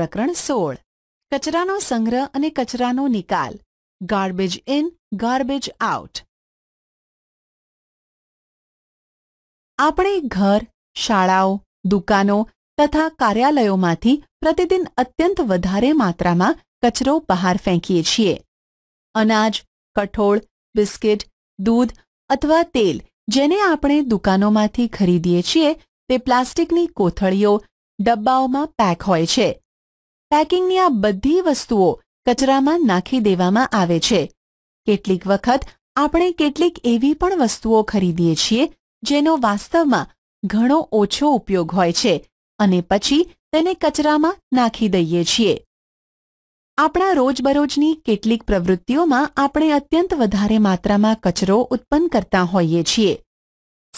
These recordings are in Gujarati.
પ્રકરણ સોળ કચરાનો સંગ્રહ અને કચરાનો નિકાલ ગાર્બેજ ઇન ગાર્બેજ આઉટ આપણે ઘર શાળાઓ દુકાનો તથા કાર્યાલયોમાંથી પ્રતિદિન અત્યંત વધારે માત્રામાં કચરો બહાર ફેંકીએ છીએ અનાજ કઠોળ બિસ્કિટ દૂધ અથવા તેલ જેને આપણે દુકાનોમાંથી ખરીદીએ છીએ તે પ્લાસ્ટિકની કોથળીઓ ડબ્બાઓમાં પેક હોય છે પેકિંગની આ બધી વસ્તુઓ કચરામાં નાખી દેવામાં આવે છે કેટલીક વખત આપણે કેટલીક એવી પણ વસ્તુઓ ખરીદીએ છીએ જેનો વાસ્તવમાં ઘણો ઓછો ઉપયોગ હોય છે અને પછી તેને કચરામાં નાખી દઈએ છીએ આપણા રોજબરોજની કેટલીક પ્રવૃત્તિઓમાં આપણે અત્યંત વધારે માત્રામાં કચરો ઉત્પન્ન કરતા હોઈએ છીએ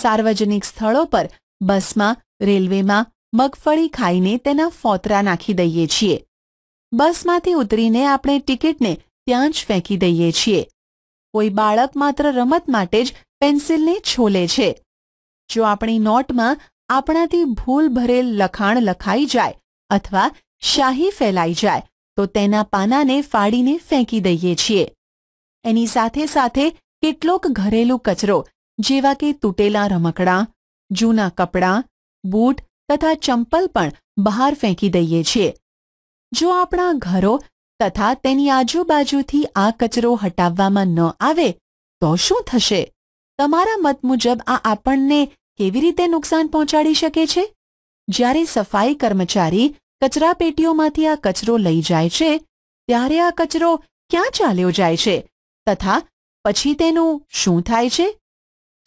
સાર્વજનિક સ્થળો પર બસમાં રેલવેમાં મગફળી ખાઈને તેના ફોતરા નાખી દઈએ છીએ બસમાંથી ઉતરીને આપણે ટિકિટને ત્યાં જ ફેંકી દઈએ છીએ કોઈ બાળક માત્ર રમત માટે જ પેન્સિલને છોલે છે જો આપણી નોટમાં આપણાથી ભૂલ ભરેલ લખાણ લખાઈ જાય અથવા શાહી ફેલાઈ જાય તો તેના પાનાને ફાડીને ફેંકી દઈએ છીએ એની સાથે સાથે કેટલોક ઘરેલું કચરો જેવા કે તૂટેલા રમકડાં જૂના કપડાં બૂટ તથા ચંપલ પણ બહાર ફેંકી દઈએ છીએ જો આપણા ઘરો તથા તેની આજુબાજુથી આ કચરો હટાવવામાં ન આવે તો શું થશે તમારા મત મુજબ આ આપણને કેવી રીતે નુકસાન પહોંચાડી શકે છે જ્યારે સફાઈ કર્મચારી કચરાપેટીઓમાંથી આ કચરો લઈ જાય છે ત્યારે આ કચરો ક્યાં ચાલ્યો જાય છે તથા પછી તેનું શું થાય છે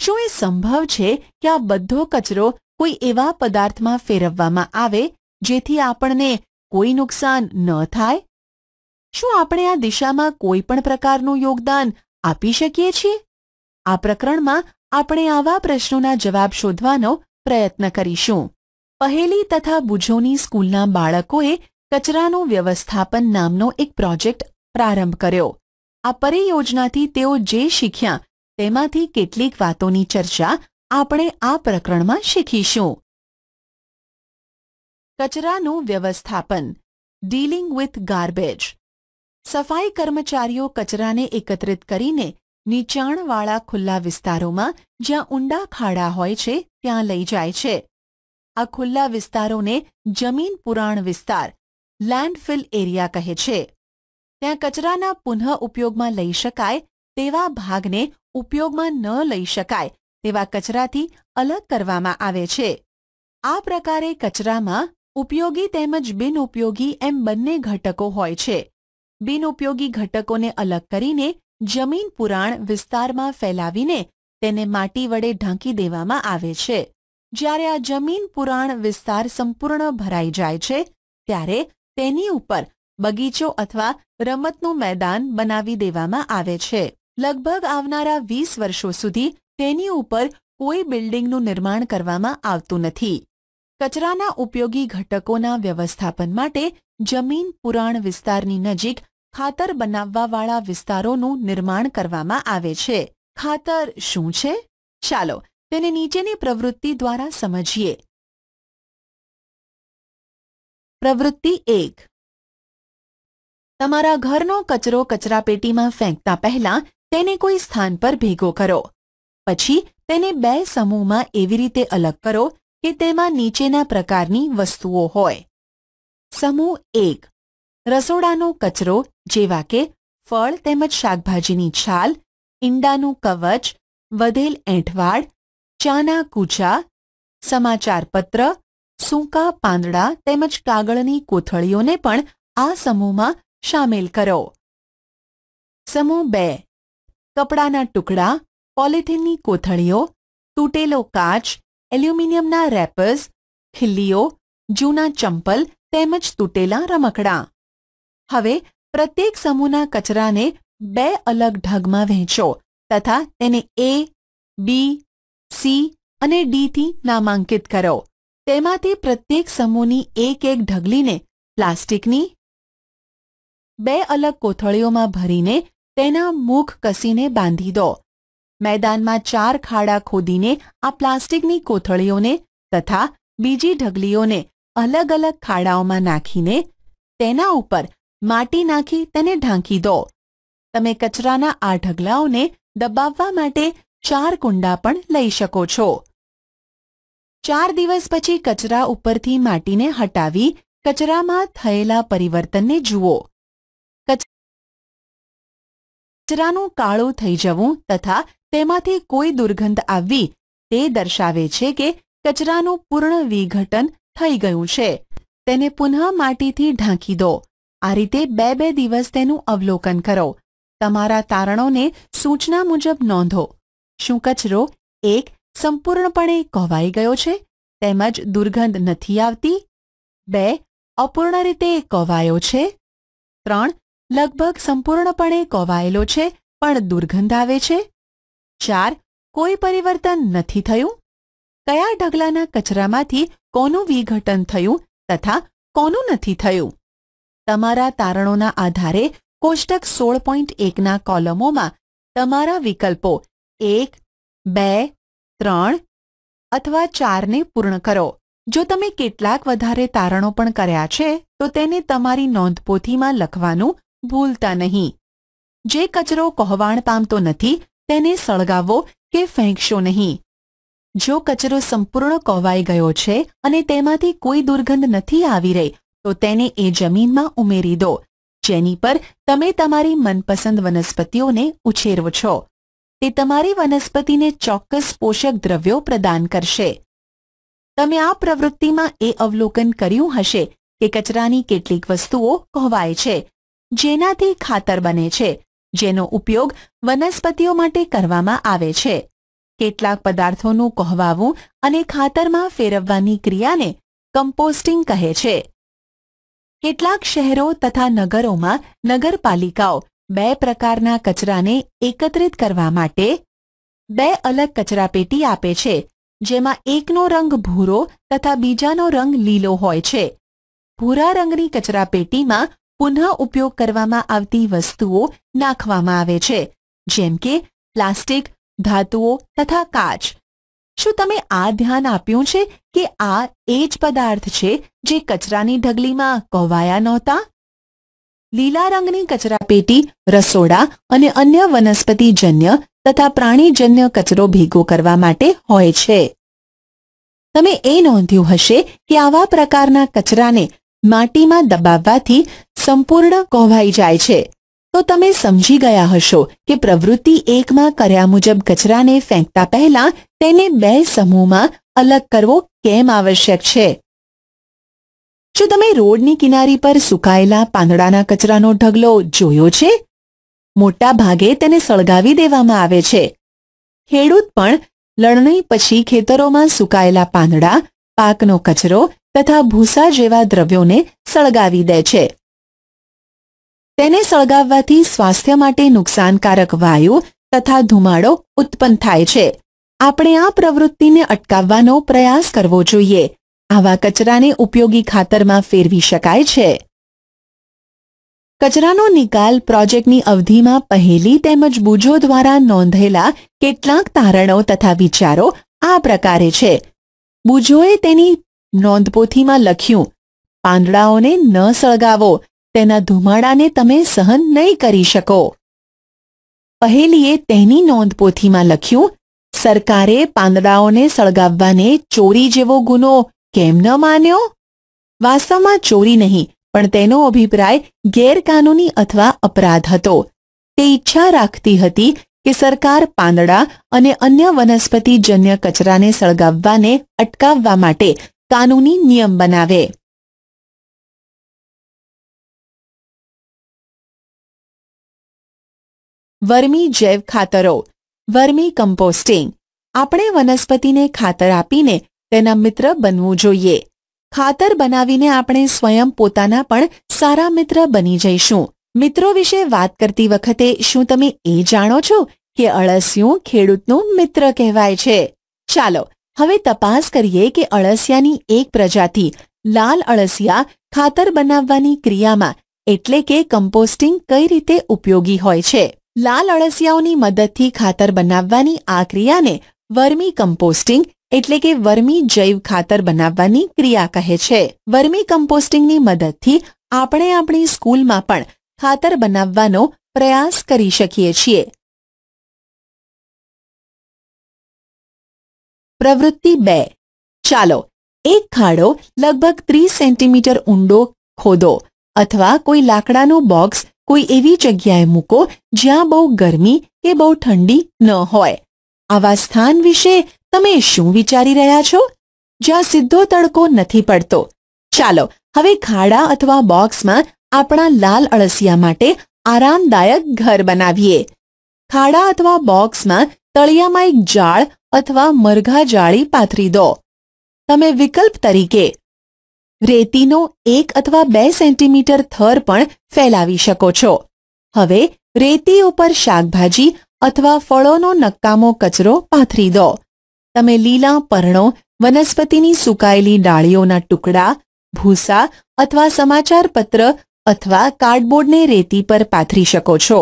શું એ સંભવ છે કે આ બધો કચરો કોઈ એવા પદાર્થમાં ફેરવવામાં આવે જેથી આપણને કોઈ નુકસાન ન થાય શું આપણે આ દિશામાં કોઈ પણ પ્રકારનું યોગદાન આપી શકીએ છીએ આ પ્રકરણમાં આપણે આવા પ્રશ્નોના જવાબ શોધવાનો પ્રયત્ન કરીશું પહેલી તથા બુજોની સ્કૂલના બાળકોએ કચરાનું વ્યવસ્થાપન નામનો એક પ્રોજેક્ટ પ્રારંભ કર્યો આ પરિયોજનાથી તેઓ જે શીખ્યા તેમાંથી કેટલીક વાતોની ચર્ચા આપણે આ પ્રકરણમાં શીખીશું કચરાનું વ્યવસ્થાપન ડીલિંગ વિથ ગાર્બેજ સફાઈ કર્મચારીઓ કચરાને એકત્રિત કરીને નીચાણવાળા ખુલ્લા વિસ્તારોમાં જ્યાં ઊંડા ખાડા હોય છે ત્યાં લઈ જાય છે આ ખુલ્લા વિસ્તારોને જમીન પુરાણ વિસ્તાર લેન્ડફિલ એરિયા કહે છે ત્યાં કચરાના પુનઃ ઉપયોગમાં લઈ શકાય તેવા ભાગને ઉપયોગમાં ન લઈ શકાય તેવા કચરાથી અલગ કરવામાં આવે છે આ પ્રકારે કચરામાં ઉપયોગી તેમજ બિનઉપયોગી એમ બંને ઘટકો હોય છે બિનઉપયોગી ઘટકોને અલગ કરીને જમીન પુરાણ વિસ્તારમાં ફેલાવીને તેને માટી વડે ઢાંકી દેવામાં આવે છે જ્યારે આ જમીન પુરાણ વિસ્તાર સંપૂર્ણ ભરાઈ જાય છે ત્યારે તેની ઉપર બગીચો અથવા રમતનું મેદાન બનાવી દેવામાં આવે છે લગભગ આવનારા વીસ વર્ષો સુધી તેની ઉપર કોઈ બિલ્ડિંગનું નિર્માણ કરવામાં આવતું નથી કચરાના ઉપયોગી ઘટકોના વ્યવસ્થાપન માટે જમીન પુરાણ વિસ્તારની નજીક ખાતર બનાવવાવાળા વિસ્તારોનું નિર્માણ કરવામાં આવે છે ખાતર શું છે ચાલો તેને નીચેની પ્રવૃત્તિ દ્વારા સમજીએ પ્રવૃત્તિ એક તમારા ઘરનો કચરો કચરાપેટીમાં ફેંકતા પહેલા તેને કોઈ સ્થાન પર ભેગો કરો પછી તેને બે સમૂહમાં એવી રીતે અલગ કરો કે તેમાં નીચેના પ્રકારની વસ્તુઓ હોય સમૂહ એક રસોડાનો કચરો જેવા કે ફળ તેમજ શાકભાજીની છાલ ઈંડાનું કવચ વધેલ એંઠવાડ ચાના કૂચા સમાચારપત્ર સૂકા પાંદડા તેમજ કાગળની કોથળીઓને પણ આ સમૂહમાં સામેલ કરો સમૂહ બે કપડાના ટુકડા પોલિથીનની કોથળીઓ તૂટેલો કાચ એલ્યુમિનિયમના રેપર્સ ખિલ્લીઓ જૂના ચંપલ તેમજ તૂટેલા રમકડાં હવે પ્રત્યેક સમૂહના કચરાને બે અલગ ઢગમાં વહેંચો તથા તેને એ બી સી અને ડીથી નામાંકિત કરો તેમાંથી પ્રત્યેક સમૂહની એક એક ઢગલીને પ્લાસ્ટિકની બે અલગ કોથળીઓમાં ભરીને તેના મુખ કસીને બાંધી દો મેદાનમાં ચાર ખાડા ખોદીને આ પ્લાસ્ટિકની કોથળીઓને તથા બીજી ઢગલીઓને અલગ અલગ ખાડાઓમાં નાખીને તેના ઉપર માટી નાખી તેને ઢાંકી દો તમે કચરાના આ ઢગલાઓને દબાવવા માટે ચાર કુંડા પણ લઈ શકો છો ચાર દિવસ પછી કચરા ઉપરથી માટીને હટાવી કચરામાં થયેલા પરિવર્તનને જુઓ કચરાનું કાળું થઈ જવું તથા તેમાંથી કોઈ દુર્ગંધ આવવી તે દર્શાવે છે કે કચરાનું પૂર્ણ વિઘટન થઈ ગયું છે તેને પુનઃ માટીથી ઢાંકી દો આ રીતે બે બે દિવસ તેનું અવલોકન કરો તમારા તારણોને સૂચના મુજબ નોંધો શું કચરો એક સંપૂર્ણપણે કોવાઈ ગયો છે તેમજ દુર્ગંધ નથી આવતી બે અપૂર્ણ રીતે કોવાયો છે ત્રણ લગભગ સંપૂર્ણપણે કોવાયેલો છે પણ દુર્ગંધ આવે છે ચાર કોઈ પરિવર્તન નથી થયું કયા ઢગલાના કચરામાંથી કોનું વિઘટન થયું તથા કોનું નથી થયું તમારા તારણોના આધારે કોષ્ટક સોળ પોઈન્ટ એકના કોલમોમાં તમારા વિકલ્પો એક બે ત્રણ અથવા ચારને પૂર્ણ કરો જો તમે કેટલાક વધારે તારણો પણ કર્યા છે તો તેને તમારી નોંધપોથીમાં લખવાનું ભૂલતા નહીં જે કચરો કહવાણ પામતો નથી તેને સળગાવો કે ફેંકશો નહીં જો કચરો સંપૂર્ણ કહવાઈ ગયો છે અને તેમાંથી કોઈ દુર્ગંધ નથી આવી રહી તો તેને એ જમીનમાં ઉમેરી દો જેની પર તમે તમારી મનપસંદ વનસ્પતિઓને ઉછેરો છો તે તમારી વનસ્પતિને ચોક્કસ પોષક દ્રવ્યો પ્રદાન કરશે તમે આ પ્રવૃત્તિમાં એ અવલોકન કર્યું હશે કે કચરાની કેટલીક વસ્તુઓ કહવાય છે જેનાથી ખાતર બને છે જેનો ઉપયોગ વનસ્પતિઓ માટે કરવામાં આવે છે કેટલાક પદાર્થોનું કોહવાવું અને ખાતરમાં ફેરવવાની ક્રિયાને કમ્પોસ્ટિંગ કહે છે કેટલાક શહેરો તથા નગરોમાં નગરપાલિકાઓ બે પ્રકારના કચરાને એકત્રિત કરવા માટે બે અલગ કચરાપેટી આપે છે જેમાં એકનો રંગ ભૂરો તથા બીજાનો રંગ લીલો હોય છે ભૂરા રંગની કચરાપેટીમાં પુનઃ ઉપયોગ કરવામાં આવતી વસ્તુઓ નાખવામાં આવે છે જેમ કે પ્લાસ્ટિક ધાતુઓ તથા કાચ શું તમે આ ધ્યાન આપ્યું છે કે આ એ જ પદાર્થ છે જે કચરાની ઢગલીમાં કોવાયા નહોતા લીલા રંગની કચરાપેટી રસોડા અને અન્ય વનસ્પતિજન્ય તથા પ્રાણીજન્ય કચરો ભેગો કરવા માટે હોય છે તમે એ નોંધ્યું હશે કે આવા પ્રકારના કચરાને માટીમાં દબાવવાથી સંપૂર્ણ કોહવાઈ જાય છે તો તમે સમજી ગયા હશો કે પ્રવૃત્તિ એકમાં કર્યા મુજબ કચરાને ફેંકતા પહેલા તેને બે સમૂહમાં અલગ કરવો કેમ આવશ્યક છે જો તમે રોડની કિનારી પર સુકાયેલા પાંદડાના કચરાનો ઢગલો જોયો છે મોટા ભાગે તેને સળગાવી દેવામાં આવે છે ખેડૂત પણ લણણી પછી ખેતરોમાં સુકાયેલા પાંદડા પાકનો કચરો તથા ભૂસા જેવા દ્રવ્યોને સળગાવી દે છે તેને સળગાવવાથી સ્વાસ્થ્ય માટે નુકસાનકારક વાયુ તથા ધુમાડો ઉત્પન્ન થાય છે આપણે આ પ્રવૃત્તિને અટકાવવાનો પ્રયાસ કરવો જોઈએ આવા કચરાને ઉપયોગી ખાતરમાં ફેરવી શકાય છે કચરાનો નિકાલ પ્રોજેક્ટની અવધિમાં પહેલી તેમજ બુજો દ્વારા નોંધેલા કેટલાક તારણો તથા વિચારો આ પ્રકારે છે બુજોએ તેની નોંધપોથીમાં લખ્યું પાંદડાઓને ન સળગાવો તેના ધુમાડાને તમે સહન નહીં કરી શકો પહેલીએ તેની નોંધપોથીમાં લખ્યું સરકારે પાંદડાઓને સળગાવવાને ચોરી જેવો ગુનો કેમ ન માન્યો વાસ્તવમાં ચોરી નહીં પણ તેનો અભિપ્રાય ગેરકાનૂની અથવા અપરાધ હતો તે ઈચ્છા રાખતી હતી કે સરકાર પાંદડા અને અન્ય વનસ્પતિજન્ય કચરાને સળગાવવાને અટકાવવા માટે કાનૂની નિયમ બનાવે વર્મી જૈવ ખાતરો વર્મી કમ્પોસ્ટિંગ આપણે વનસ્પતિને ખાતર આપીને તેના મિત્ર બનવું જોઈએ ખાતર બનાવીને આપણે સ્વયં પોતાના પણ સારા મિત્ર બની જઈશું મિત્રો વિશે વાત કરતી વખતે શું તમે એ જાણો છો કે અળસિયું ખેડૂતનું મિત્ર કહેવાય છે ચાલો હવે તપાસ કરીએ કે અળસિયાની એક પ્રજાતિ લાલ અળસિયા ખાતર બનાવવાની ક્રિયામાં એટલે કે કમ્પોસ્ટિંગ કઈ રીતે ઉપયોગી હોય છે લાલ અળસિયાઓની મદદથી ખાતર બનાવવાની આ ક્રિયાને વર્મી કમ્પોસ્ટિંગ એટલે કે વર્મી જૈવ ખાતર બનાવવાની ક્રિયા કહે છે વર્મી કમ્પોસ્ટિંગની મદદથી આપણે આપણી સ્કૂલમાં પણ ખાતર બનાવવાનો પ્રયાસ કરી શકીએ છીએ પ્રવૃત્તિ બે ચાલો એક ખાડો લગભગ ત્રીસ સેન્ટીમીટર ઊંડો ખોદો અથવા કોઈ લાકડાનું બોક્સ કોઈ એવી જગ્યાએ મૂકો જ્યાં બહુ ગરમી કે બહુ ઠંડી ન હોય આવા સ્થાન વિશે તમે શું વિચારી રહ્યા છો જ્યાં સીધો તડકો નથી પડતો ચાલો હવે ખાડા અથવા બોક્સમાં આપણા લાલ અળસિયા માટે આરામદાયક ઘર બનાવીએ ખાડા અથવા બોક્સમાં તળિયામાં એક જાળ અથવા મરઘા જાળી પાથરી દો તમે વિકલ્પ તરીકે રેતીનો એક અથવા બે સેન્ટીમીટર થર પણ ફેલાવી શકો છો હવે રેતી ઉપર શાકભાજી અથવા ફળોનો નકામો કચરો પાથરી દો તમે લીલા પરણો વનસ્પતિની સુકાયેલી ડાળીઓના ટુકડા ભૂસા અથવા સમાચારપત્ર અથવા કાર્ડબોર્ડને રેતી પર પાથરી શકો છો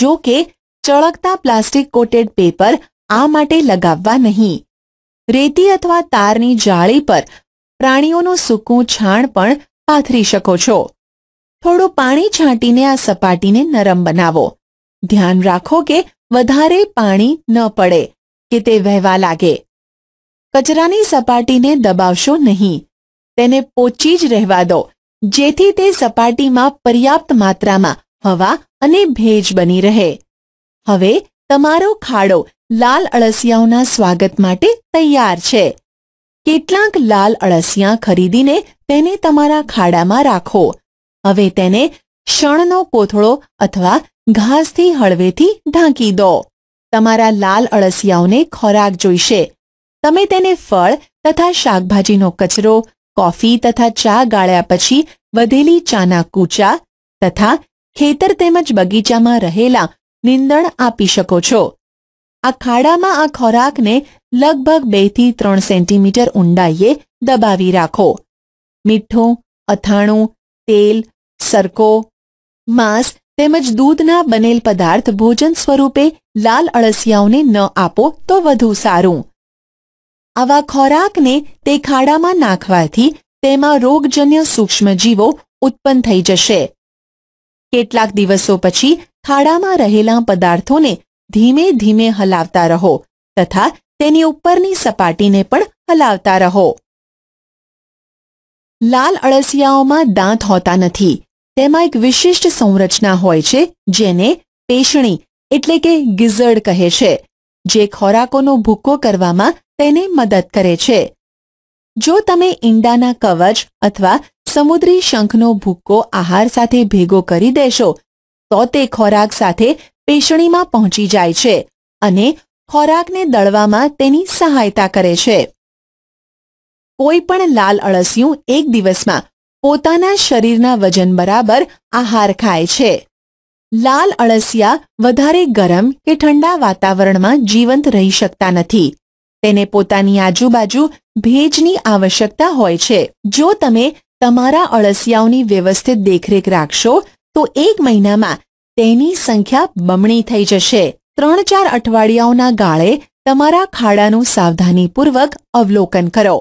જો કે ચળકતા પ્લાસ્ટિક કોટેડ પેપર આ માટે લગાવવા નહીં રેતી અથવા તારની જાળી પર પ્રાણીઓનું સૂકું છાણ પણ પાથરી શકો છો થોડું પાણી છાંટીને આ સપાટીને નરમ બનાવો ધ્યાન રાખો કે વધારે પાણી ન પડે કે તે વહેવા લાગે કચરાની સપાટીને દબાવશો નહીં તેને પોચી જ રહેવા દો જેથી તે સપાટીમાં પર્યાપ્ત માત્રામાં હવા અને ભેજ બની રહે હવે તમારો ખાડો લાલ અળસિયાઓના સ્વાગત માટે તૈયાર છે કેટલાક લાલ અળસિયા ખરીદીને તેને તમારા ખાડામાં રાખો હવે તેને શણનો કોથળો અથવા ઘાસથી હળવેથી ઢાંકી દો તમારા લાલ અળસિયાઓને ખોરાક જોઈશે તમે તેને ફળ તથા શાકભાજીનો કચરો કોફી તથા ચા ગાળ્યા પછી વધેલી ચાના કૂચા તથા ખેતર તેમજ બગીચામાં રહેલા નિંદણ આપી શકો છો આ ખાડામાં આ ખોરાકને લગભગ બેથી ત્રણ સેન્ટીમીટર ઊંડાઈએ દબાવી રાખો મીઠું અથાણું તેલ સરકો માંસ તેમજ દૂધના બનેલ પદાર્થ ભોજન સ્વરૂપે લાલ અળસિયાઓને ન આપો તો વધુ સારું આવા ખોરાકને તે ખાડામાં નાખવાથી તેમાં રોગજન્ય સૂક્ષ્મજીવો ઉત્પન્ન થઈ જશે કેટલાક દિવસો પછી ખાડામાં રહેલા પદાર્થોને ધીમે ધીમે હલાવતા રહો તથા તેની ઉપરની સપાટીને પણ હલાવતા રહો લાલ અળસિયાઓમાં દાંત હોતા નથી તેમાં એક વિશિષ્ટ સંરચના હોય છે જેને પેશણી એટલે કે ગીઝડ કહે છે જે ખોરાકોનો ભૂક્કો કરવામાં તેને મદદ કરે છે જો તમે ઈંડાના કવચ અથવા સમુદ્રી શંખનો ભૂક્કો આહાર સાથે ભેગો કરી દેશો તો તે ખોરાક સાથે પેશણીમાં પહોંચી જાય છે અને ખોરાકને દળવામાં તેની સહાયતા કરે છે કોઈ પણ લાલ અળસિયું એક દિવસમાં પોતાના શરીરના વજન બરાબર આહાર ખાય છે લાલ અળસિયા વધારે ગરમ કે ઠંડા વાતાવરણમાં જીવંત રહી શકતા નથી તેને પોતાની આજુબાજુ ભેજની આવશ્યકતા હોય છે જો તમે તમારા અળસિયાઓની વ્યવસ્થિત દેખરેખ રાખશો તો એક મહિનામાં તેની સંખ્યા બમણી થઈ જશે ત્રણ ચાર અઠવાડિયાઓના ગાળે તમારા ખાડાનું સાવધાનીપૂર્વક અવલોકન કરો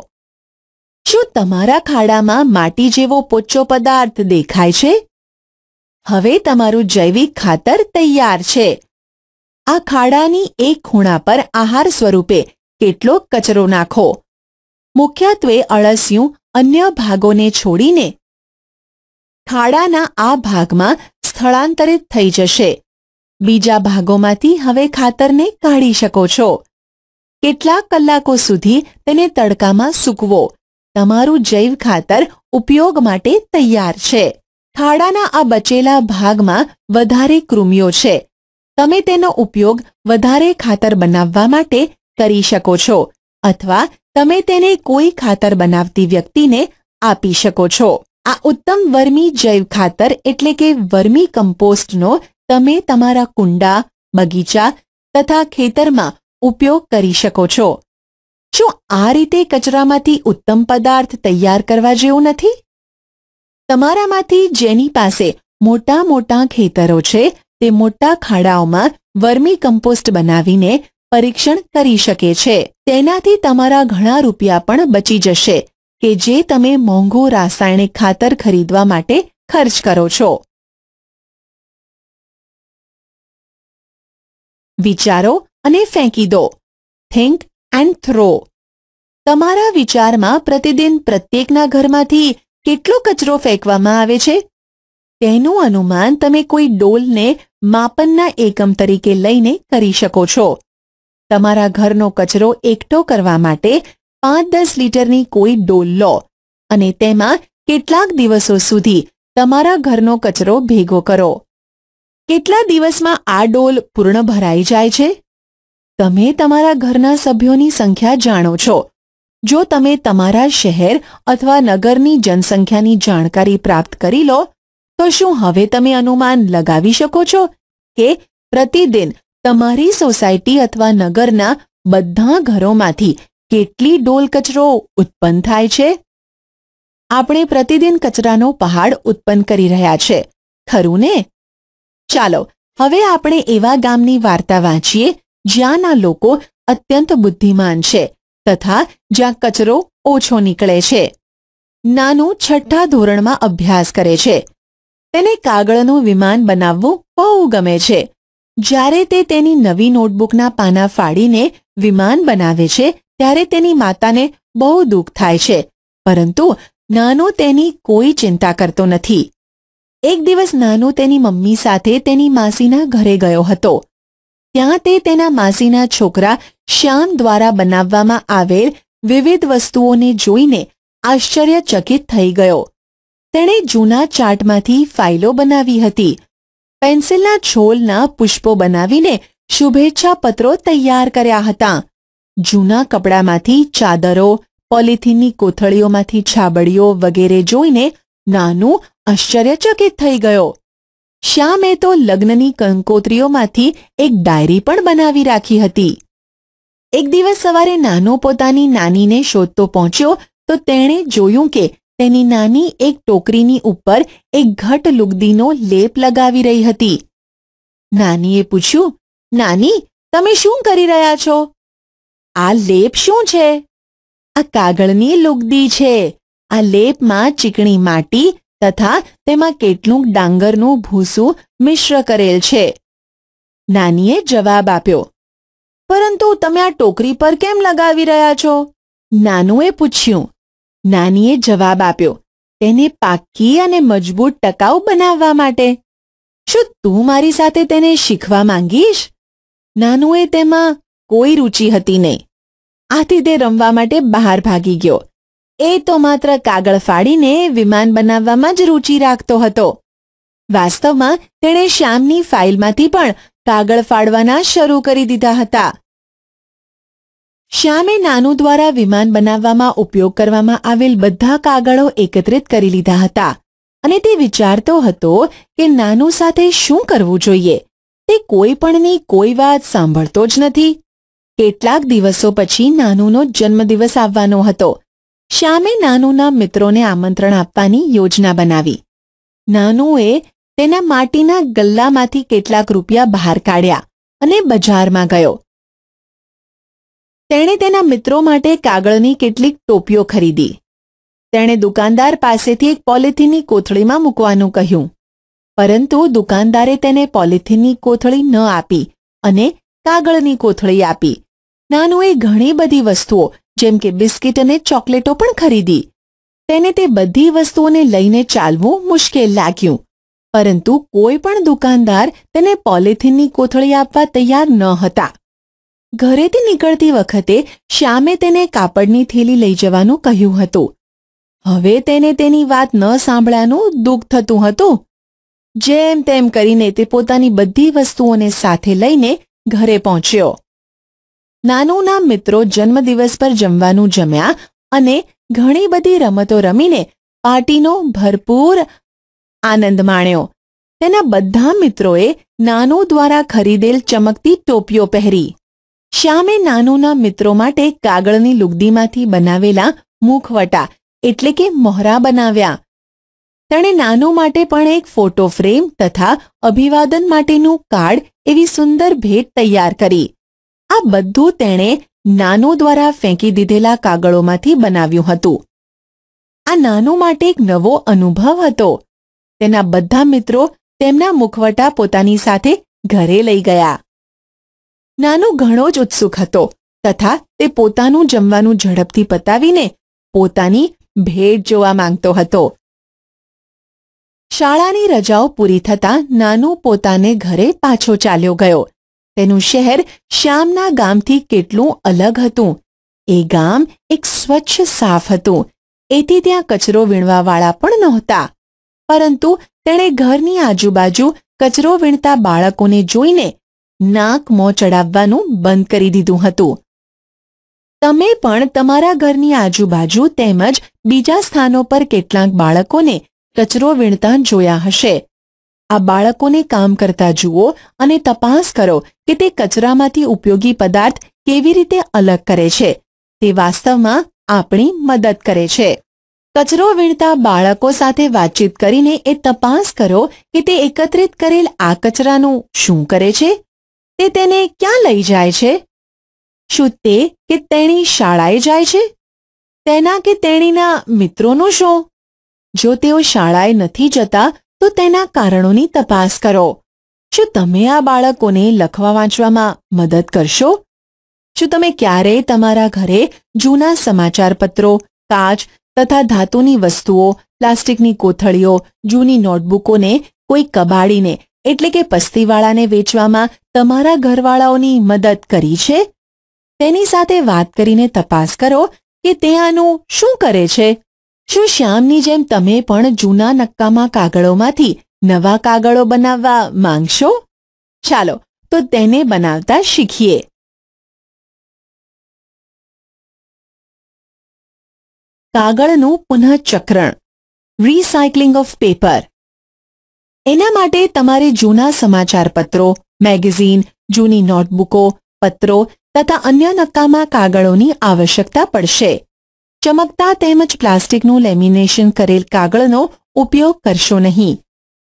શું તમારા ખાડામાં માટી જેવો પોચો પદાર્થ દેખાય છે હવે તમારું જૈવિક ખાતર તૈયાર છે આ ખાડાની એક ખૂણા પર આહાર સ્વરૂપે કેટલો કચરો નાખો મુખ્યત્વે અળસિયું અન્ય ભાગોને છોડીને ખાડાના આ ભાગમાં સ્થળાંતરિત થઈ જશે બીજા ભાગોમાંથી હવે ખાતરને કાઢી શકો છો કેટલાક કલાકો સુધી તેને તડકામાં સૂકવો તમારું જૈવ ખાતર ઉપયોગ માટે તૈયાર છે ખાડાના આ બચેલા ભાગમાં વધારે કૃમિઓ છે તમે તેનો ઉપયોગ વધારે ખાતર બનાવવા માટે કરી શકો છો અથવા તમે તેને કોઈ ખાતર બનાવતી વ્યક્તિને આપી શકો છો આ ઉત્તમ વર્મી જૈવ ખાતર એટલે કે વર્મી કમ્પોસ્ટનો તમે તમારા કુંડા બગીચા તથા ખેતરમાં ઉપયોગ કરી શકો છો શું આ રીતે કચરામાંથી ઉત્તમ પદાર્થ તૈયાર કરવા જેવું નથી તમારામાંથી જેની પાસે મોટા મોટા ખેતરો છે તે મોટા ખાડાઓમાં વર્મી કમ્પોસ્ટ બનાવીને પરીક્ષણ કરી શકે છે તેનાથી તમારા ઘણા રૂપિયા પણ બચી જશે કે જે તમે મોંઘુ રાસાયણિક ખાતર ખરીદવા માટે ખર્ચ કરો છો વિચારો અને ફેંકી દો થિંક એન્ડ થ્રો તમારા વિચારમાં પ્રતિદિન પ્રત્યેકના ઘરમાંથી કેટલો કચરો ફેંકવામાં આવે છે તેનું અનુમાન તમે કોઈ ડોલને માપનના એકમ તરીકે લઈને કરી શકો છો તમારા ઘરનો કચરો એકઠો કરવા માટે પાંચ દસ લીટરની કોઈ ડોલ લો અને તેમાં કેટલાક દિવસો સુધી તમારા ઘરનો કચરો ભેગો કરો કેટલા દિવસમાં આ ડોલ પૂર્ણ ભરાઈ જાય છે તમે તમારા ઘરના સભ્યોની સંખ્યા જાણો છો જો તમે તમારા શહેર અથવા નગરની જનસંખ્યાની જાણકારી પ્રાપ્ત કરી લો તો શું હવે તમે અનુમાન લગાવી શકો છો કે પ્રતિદિન તમારી સોસાયટી અથવા નગરના બધા ઘરોમાંથી કેટલી ડોલ કચરો ઉત્પન્ન થાય છે આપણે પ્રતિદિન કચરાનો પહાડ ઉત્પન્ન કરી રહ્યા છે ખરું ને ચાલો હવે આપણે એવા ગામની વાર્તા વાંચીએ જ્યાંના લોકો અત્યંત બુદ્ધિમાન છે તથા જ્યાં કચરો ઓછો નીકળે છે નાનું છઠ્ઠા ધોરણમાં અભ્યાસ કરે છે તેને કાગળનું વિમાન બનાવવું બહુ ગમે છે જ્યારે તે તેની નવી નોટબુકના પાના ફાડીને વિમાન બનાવે છે ત્યારે તેની માતાને બહુ દુઃખ થાય છે પરંતુ નાનો તેની કોઈ ચિંતા કરતો નથી એક દિવસ નાનો તેની મમ્મી સાથે તેની માસીના ઘરે ગયો હતો ત્યાં તે તેના માસીના છોકરા શ્યામ દ્વારા બનાવવામાં આવેલ વિવિધ વસ્તુઓને જોઈને આશ્ચર્યચકિત થઈ ગયો તેણે જૂના ચાર્ટમાંથી ફાઇલો બનાવી હતી પેન્સિલના છોલના પુષ્પો બનાવીને શુભેચ્છા પત્રો તૈયાર કર્યા હતા જૂના કપડામાંથી ચાદરો પોલિથીનની કોથળીઓમાંથી છાબડીઓ વગેરે જોઈને નાનું આશ્ચર્યચકિત થઈ ગયો શ્યામે તો લગ્નની કંકોત્રીઓમાંથી એક ડાયરી પણ બનાવી રાખી હતી એક દિવસ સવારે નાનો પોતાની નાનીને શોધતો પહોંચ્યો તો તેણે જોયું કે તેની નાની એક ટોકરીની ઉપર એક ઘટ લુગદીનો લેપ લગાવી રહી હતી નાનીએ પૂછ્યું નાની તમે શું કરી રહ્યા છો આ લેપ શું છે આ કાગળની લુગદી છે આ લેપમાં ચીકણી માટી તથા તેમાં કેટલુંક ડાંગરનું ભૂસું મિશ્ર કરેલ છે નાનીએ જવાબ આપ્યો પરંતુ તમે આ ટોકરી પર કેમ લગાવી રહ્યા છો નાનુએ પૂછ્યું નાનીએ જવાબ આપ્યો તેને પાકી અને મજબૂત ટકાઉ બનાવવા માટે શું તું મારી સાથે તેને શીખવા માંગીશ નાનુએ તેમાં કોઈ રૂચિ હતી નહીં આથી તે રમવા માટે બહાર ભાગી ગયો એ તો માત્ર કાગળ ફાડીને વિમાન બનાવવામાં જ રૂચિ રાખતો હતો વાસ્તવમાં તેણે શ્યામની ફાઇલમાંથી પણ કાગળ ફાડવાના શરૂ કરી દીધા હતા શ્યામે નાનું દ્વારા વિમાન બનાવવામાં ઉપયોગ કરવામાં આવેલ બધા કાગળો એકત્રિત કરી લીધા હતા અને તે વિચારતો હતો કે નાનું સાથે શું કરવું જોઈએ તે કોઈ પણની કોઈ વાત સાંભળતો જ નથી કેટલાક દિવસો પછી નાનુનો જન્મદિવસ આવવાનો હતો શ્યામે નાનુના મિત્રોને આમંત્રણ આપવાની યોજના બનાવી નાનુએ તેના માટીના ગલ્લામાંથી કેટલાક રૂપિયા બહાર કાઢ્યા અને બજારમાં ગયો તેણે તેના મિત્રો માટે કાગળની કેટલીક ટોપીઓ ખરીદી તેણે દુકાનદાર પાસેથી એક પોલિથીનની કોથળીમાં મૂકવાનું કહ્યું પરંતુ દુકાનદારે તેને પોલિથીનની કોથળી ન આપી અને કાગળની કોથળી આપી નાનુએ ઘણી બધી વસ્તુઓ જેમ કે બિસ્કિટ અને ચોકલેટો પણ ખરીદી તેને તે બધી વસ્તુઓને લઈને ચાલવું મુશ્કેલ લાગ્યું પરંતુ કોઈ પણ દુકાનદાર તેને પોલિથીનની કોથળી આપવા તૈયાર ન હતા ઘરેથી નીકળતી વખતે શ્યામે તેને કાપડની થેલી લઈ જવાનું કહ્યું હતું હવે તેને તેની વાત ન સાંભળવાનું દુઃખ થતું હતું જેમ તેમ કરીને તે પોતાની બધી વસ્તુઓને સાથે લઈને ઘરે પહોંચ્યો નાનુના મિત્રો જન્મદિવસ પર જમવાનું જમ્યા અને ઘણી બધી રમતો રમીને પાર્ટીનો ભરપૂર આનંદ માણ્યો તેના બધા મિત્રોએ નાનુ દ્વારા ખરીદેલ ચમકતી ટોપીઓ પહેરી શ્યામે નાનુના મિત્રો માટે કાગળની લુગદીમાંથી બનાવેલા મુખવટા એટલે કે મોહરા બનાવ્યા તેણે નાનુ માટે પણ એક ફોટો ફ્રેમ તથા અભિવાદન માટેનું કાર્ડ એવી સુંદર ભેટ તૈયાર કરી આ બધું તેણે નાનો દ્વારા ફેંકી દીધેલા કાગળોમાંથી બનાવ્યું હતું આ નાનો માટે એક નવો અનુભવ હતો તેના બધા મિત્રો તેમના મુખવટા પોતાની સાથે ઘરે લઈ ગયા નાનો ઘણો જ ઉત્સુક હતો તથા તે પોતાનું જમવાનું ઝડપથી પતાવીને પોતાની ભેટ જોવા માંગતો હતો શાળાની રજાઓ પૂરી થતાં નાનું પોતાને ઘરે પાછો ચાલ્યો ગયો તેનું શહેર શ્યામના ગામથી કેટલું અલગ હતું એ ગામ એક સ્વચ્છ સાફ હતું એથી ત્યાં કચરો વીણવાવાળા પણ નહોતા પરંતુ તેણે ઘરની આજુબાજુ કચરો વીણતા બાળકોને જોઈને નાક મોં ચડાવવાનું બંધ કરી દીધું હતું તમે પણ તમારા ઘરની આજુબાજુ તેમજ બીજા સ્થાનો પર કેટલાક બાળકોને કચરો વીણતા જોયા હશે આ બાળકોને કામ કરતા જુઓ અને તપાસ કરો કે તે કચરામાંથી ઉપયોગી પદાર્થ કેવી રીતે અલગ કરે છે તે વાસ્તવમાં આપણી મદદ કરે છે કચરો વીણતા બાળકો સાથે વાતચીત કરીને એ તપાસ કરો કે તે એકત્રિત કરેલ આ કચરાનું શું કરે છે તે તેને ક્યાં લઈ જાય છે શું તે કે તેણી શાળાએ જાય છે તેના કે તેણીના મિત્રોનું શું જો તેઓ શાળાએ નથી જતા તો તેના કારણોની તપાસ કરો શું તમે આ બાળકોને લખવા વાંચવામાં મદદ કરશો શું તમે ક્યારેય તમારા ઘરે જૂના સમાચારપત્રો કાચ તથા ધાતુની વસ્તુઓ પ્લાસ્ટિકની કોથળીઓ જૂની નોટબુકોને કોઈ કબાડીને એટલે કે પસ્તીવાળાને વેચવામાં તમારા ઘરવાળાઓની મદદ કરી છે તેની સાથે વાત કરીને તપાસ કરો કે તે આનું શું કરે છે શું શ્યામની જેમ તમે પણ જૂના નક્કામાં કાગળોમાંથી નવા કાગળો બનાવવા માંગશો ચાલો તો તેને બનાવતા શીખીએ કાગળનું પુનઃચક્રણ રિસાયકલિંગ ઓફ પેપર એના માટે તમારે જૂના સમાચારપત્રો મેગેઝીન જૂની નોટબુકો પત્રો તથા અન્ય નક્કામાં કાગળોની આવશ્યકતા પડશે ચમકતા તેમજ પ્લાસ્ટિકનું લેમિનેશન કરેલ કાગળનો ઉપયોગ કરશો નહીં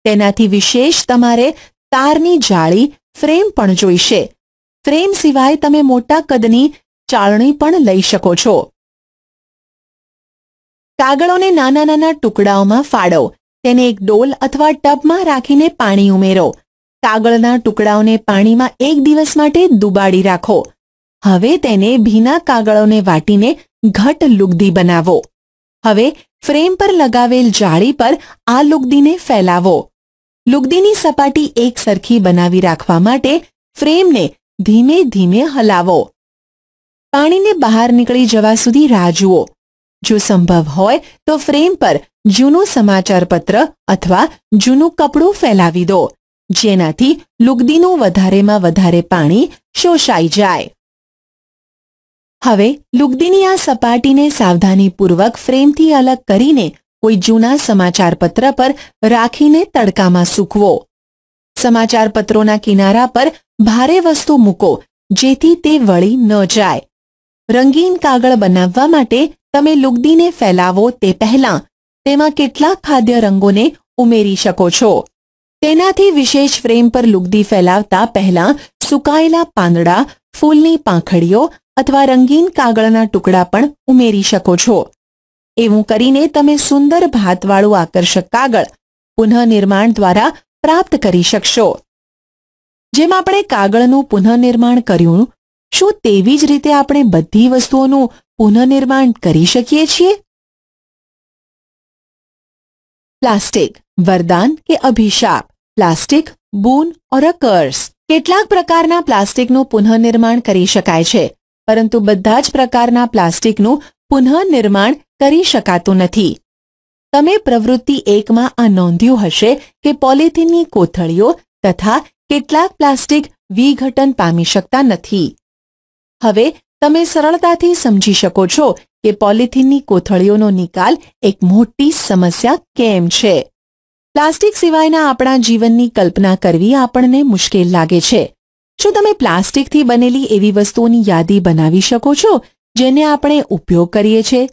તેનાથી વિશેષ તમારે તારની જાળી ફ્રેમ પણ જોઈશે ફ્રેમ સિવાય તમે મોટા કદની ચાળણી પણ લઈ શકો છો કાગળોને નાના નાના ટુકડાઓમાં ફાળો તેને એક ડોલ અથવા ટબમાં રાખીને પાણી ઉમેરો કાગળના ટુકડાઓને પાણીમાં એક દિવસ માટે દુબાડી રાખો હવે તેને ભીના કાગળોને વાટીને ઘટ લુગદી બનાવો હવે ફ્રેમ પર લગાવેલ જાળી પર આ લુગદીને ફેલાવો લુગદીની સપાટી એક સરખી બનાવી રાખવા માટે ફ્રેમને ધીમે ધીમે હલાવો પાણીને બહાર નીકળી જવા સુધી રાહ જુઓ જો સંભવ હોય તો ફ્રેમ પર જૂનું સમાચારપત્ર અથવા જૂનું કપડું ફેલાવી દો જેનાથી લુગદીનું વધારેમાં વધારે પાણી શોષાઈ જાય હવે લુગદીની આ સપાટીને સાવધાનીપૂર્વક ફ્રેમથી અલગ કરીને કોઈ જૂના સમાચારપત્ર પર રાખીને તડકામાં સૂકવો સમાચારપત્રોના કિનારા પર ભારે વસ્તુ મૂકો જેથી તે વળી ન જાય રંગીન કાગળ બનાવવા માટે તમે લુગદીને ફેલાવો તે પહેલાં તેમાં કેટલાક ખાદ્ય રંગોને ઉમેરી શકો છો તેનાથી વિશેષ ફ્રેમ પર લુગદી ફેલાવતા પહેલાં સુકાયેલા પાંદડા ફૂલની પાંખડીઓ અથવા રંગીન કાગળના ટુકડા પણ ઉમેરી શકો છો એવું કરીને તમે સુંદર ભાતવાળું આકર્ષક કાગળ પુનઃનિર્માણ દ્વારા પ્રાપ્ત કરી શકશો જેમ આપણે કાગળનું પુનઃનિર્માણ કર્યું શું તેવી જ રીતે આપણે બધી વસ્તુઓનું પુનઃનિર્માણ કરી શકીએ છીએ પ્લાસ્ટિક વરદાન કે અભિશાપ પ્લાસ્ટિક બૂન ઓર અ કર્સ કેટલાક પ્રકારના પ્લાસ્ટિકનું પુનઃનિર્માણ કરી શકાય છે પરંતુ બધા જ પ્રકારના પ્લાસ્ટિકનું પુનઃનિર્માણ કરી શકાતું નથી તમે પ્રવૃત્તિ એકમાં આ નોંધ્યું હશે કે પોલિથીનની કોથળીઓ તથા કેટલાક પ્લાસ્ટિક વિઘટન પામી શકતા નથી હવે તમે સરળતાથી સમજી શકો છો કે પોલિથીનની કોથળીઓનો નિકાલ એક મોટી સમસ્યા કેમ છે પ્લાસ્ટિક સિવાયના આપણા જીવનની કલ્પના કરવી આપણને મુશ્કેલ લાગે છે શું તમે પ્લાસ્ટિકથી બનેલી એવી વસ્તુઓની યાદી બનાવી શકો છો જેને આપણે ઉપયોગ કરીએ છીએ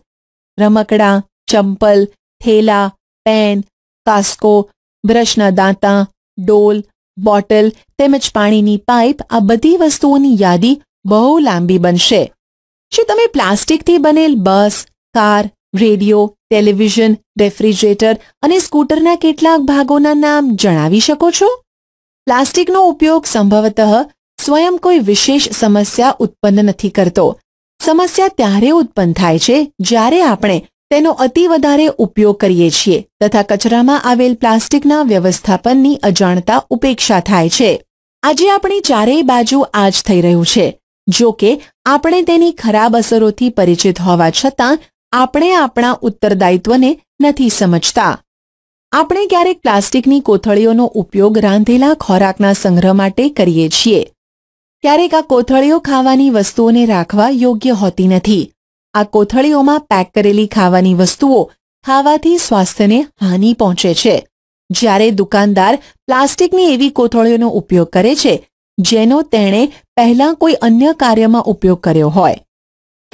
રમકડાં ચંપલ થેલા પેન કાસ્કો બ્રશના દાંતા ડોલ બોટલ તેમજ પાણીની પાઇપ આ બધી વસ્તુઓની યાદી બહુ લાંબી બનશે શું તમે પ્લાસ્ટિકથી બનેલ bus car radio television refrigerator અને સ્કૂટરના કેટલાક ભાગોના નામ જણાવી શકો છો પ્લાસ્ટિકનો ઉપયોગ સંભવતઃ સ્વયં કોઈ વિશેષ સમસ્યા ઉત્પન્ન નથી કરતો સમસ્યા ત્યારે ઉત્પન્ન થાય છે જ્યારે આપણે તેનો અતિ વધારે ઉપયોગ કરીએ છીએ તથા કચરામાં આવેલ પ્લાસ્ટિકના વ્યવસ્થાપનની અજાણતા ઉપેક્ષા થાય છે આજે આપણી ચારેય બાજુ આ જ થઈ રહ્યું છે જો કે આપણે તેની ખરાબ અસરોથી પરિચિત હોવા છતાં આપણે આપણા ઉત્તરદાયિત્વને નથી સમજતા આપણે ક્યારેક પ્લાસ્ટિકની કોથળીઓનો ઉપયોગ રાંધેલા ખોરાકના સંગ્રહ માટે કરીએ છીએ ક્યારેક આ કોથળીઓ ખાવાની વસ્તુઓને રાખવા યોગ્ય હોતી નથી આ કોથળીઓમાં પેક કરેલી ખાવાની વસ્તુઓ ખાવાથી સ્વાસ્થ્યને હાનિ પહોંચે છે જ્યારે દુકાનદાર પ્લાસ્ટિકની એવી કોથળીઓનો ઉપયોગ કરે છે જેનો તેણે પહેલાં કોઈ અન્ય કાર્યમાં ઉપયોગ કર્યો હોય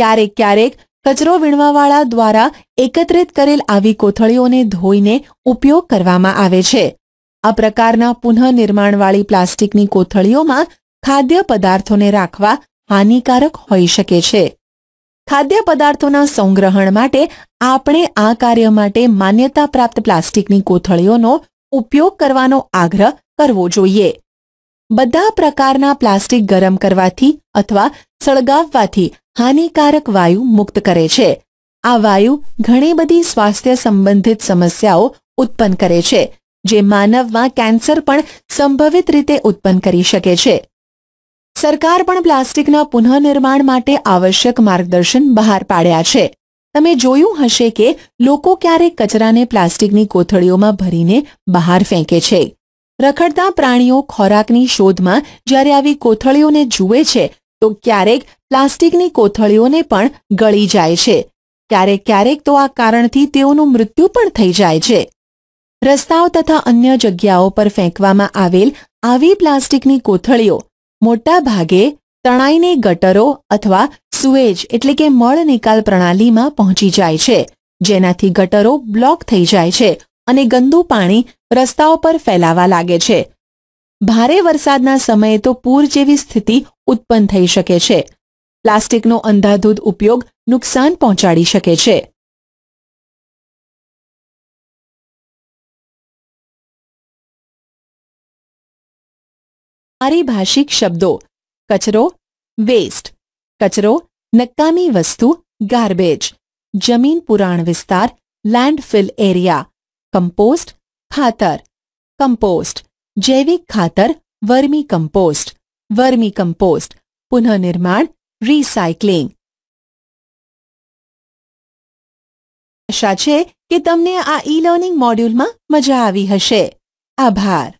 ક્યારેક ક્યારેક કચરો વીણવાવાળા દ્વારા એકત્રિત કરેલ આવી કોથળીઓને ધોઈને ઉપયોગ કરવામાં આવે છે આ પ્રકારના પુનઃનિર્માણવાળી પ્લાસ્ટિકની કોથળીઓમાં ખાદ્ય પદાર્થોને રાખવા હાનિકારક હોઈ શકે છે ખાદ્ય પદાર્થોના સંગ્રહણ માટે આપણે આ કાર્ય માટે માન્યતા પ્રાપ્ત પ્લાસ્ટિકની કોથળીઓનો ઉપયોગ કરવાનો આગ્રહ કરવો જોઈએ બધા પ્રકારના પ્લાસ્ટિક ગરમ કરવાથી અથવા સળગાવવાથી હાનિકારક વાયુ મુક્ત કરે છે આ વાયુ ઘણી બધી સ્વાસ્થ્ય સંબંધિત સમસ્યાઓ ઉત્પન્ન કરે છે જે માનવમાં કેન્સર પણ સંભવિત રીતે ઉત્પન્ન કરી શકે છે સરકાર પણ પ્લાસ્ટિકના પુનઃનિર્માણ માટે આવશ્યક માર્ગદર્શન બહાર પાડ્યા છે તમે જોયું હશે કે લોકો ક્યારેક કચરાને પ્લાસ્ટિકની કોથળીઓમાં ભરીને બહાર ફેંકે છે રખડતા પ્રાણીઓ ખોરાકની શોધમાં જ્યારે આવી કોથળીઓને જુએ છે તો ક્યારેક પ્લાસ્ટિકની કોથળીઓને પણ ગળી જાય છે ક્યારેક ક્યારેક તો આ કારણથી તેઓનું મૃત્યુ પણ થઈ જાય છે રસ્તાઓ તથા અન્ય જગ્યાઓ પર ફેંકવામાં આવેલ આવી પ્લાસ્ટિકની કોથળીઓ મોટાભાગે તણાઈને ગટરો અથવા સુએજ એટલે કે મળ નિકાલ પ્રણાલીમાં પહોંચી જાય છે જેનાથી ગટરો બ્લોક થઈ જાય છે અને ગંદુ પાણી રસ્તાઓ પર ફેલાવા લાગે છે ભારે વરસાદના સમયે તો પૂર જેવી સ્થિતિ ઉત્પન્ન થઈ શકે છે પ્લાસ્ટિકનો અંધાધૂધ ઉપયોગ નુકસાન પહોંચાડી શકે છે પારિભાષિક શબ્દો કચરો વેસ્ટ કચરો નકામી વસ્તુ ગાર્બેજ જમીન પુરાણ વિસ્તાર લેન્ડફિલ એરિયા કમ્પોસ્ટ ખાતર કમ્પોસ્ટ જૈવિક ખાતર વર્મી કમ્પોસ્ટ વર્મી કમ્પોસ્ટ પુનઃનિર્માણ રિસાયક્લિંગ આશા છે કે તમને આ ઈ લર્નિંગ મોડ્યુલમાં મજા આવી હશે આભાર